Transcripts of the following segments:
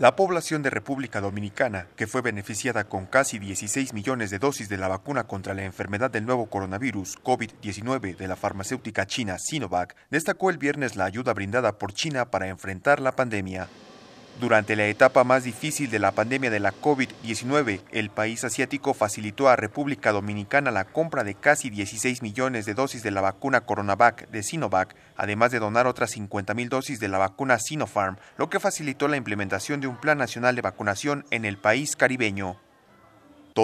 La población de República Dominicana, que fue beneficiada con casi 16 millones de dosis de la vacuna contra la enfermedad del nuevo coronavirus COVID-19 de la farmacéutica china Sinovac, destacó el viernes la ayuda brindada por China para enfrentar la pandemia. Durante la etapa más difícil de la pandemia de la COVID-19, el país asiático facilitó a República Dominicana la compra de casi 16 millones de dosis de la vacuna Coronavac de Sinovac, además de donar otras 50 mil dosis de la vacuna Sinopharm, lo que facilitó la implementación de un plan nacional de vacunación en el país caribeño.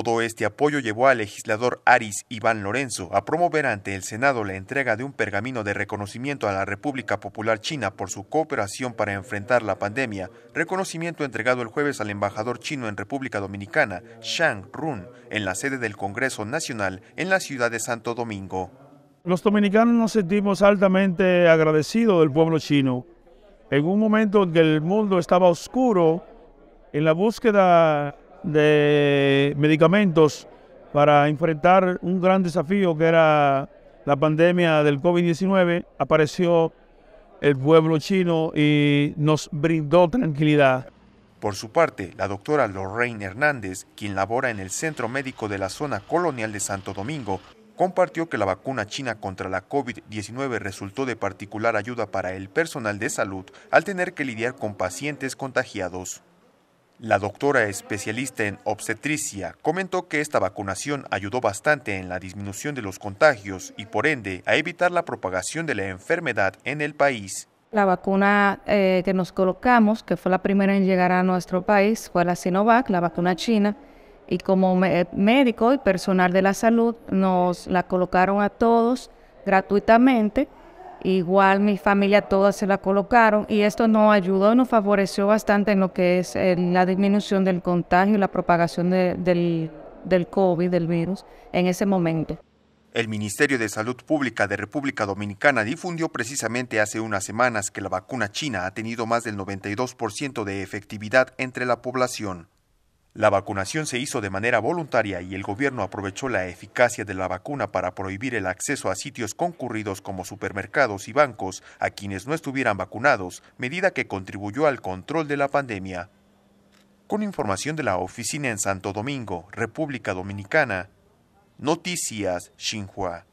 Todo este apoyo llevó al legislador Aris Iván Lorenzo a promover ante el Senado la entrega de un pergamino de reconocimiento a la República Popular China por su cooperación para enfrentar la pandemia, reconocimiento entregado el jueves al embajador chino en República Dominicana, Shang Run, en la sede del Congreso Nacional en la ciudad de Santo Domingo. Los dominicanos nos sentimos altamente agradecidos del pueblo chino. En un momento en que el mundo estaba oscuro, en la búsqueda de medicamentos para enfrentar un gran desafío que era la pandemia del COVID-19, apareció el pueblo chino y nos brindó tranquilidad. Por su parte, la doctora Lorraine Hernández, quien labora en el Centro Médico de la Zona Colonial de Santo Domingo, compartió que la vacuna china contra la COVID-19 resultó de particular ayuda para el personal de salud al tener que lidiar con pacientes contagiados. La doctora especialista en obstetricia comentó que esta vacunación ayudó bastante en la disminución de los contagios y por ende a evitar la propagación de la enfermedad en el país. La vacuna eh, que nos colocamos, que fue la primera en llegar a nuestro país, fue la Sinovac, la vacuna china, y como eh, médico y personal de la salud nos la colocaron a todos gratuitamente Igual mi familia toda se la colocaron y esto nos ayudó, nos favoreció bastante en lo que es eh, la disminución del contagio y la propagación del, del COVID, del virus, en ese momento. El Ministerio de Salud Pública de República Dominicana difundió precisamente hace unas semanas que la vacuna china ha tenido más del 92% de efectividad entre la población. La vacunación se hizo de manera voluntaria y el gobierno aprovechó la eficacia de la vacuna para prohibir el acceso a sitios concurridos como supermercados y bancos a quienes no estuvieran vacunados, medida que contribuyó al control de la pandemia. Con información de la oficina en Santo Domingo, República Dominicana, Noticias Xinhua.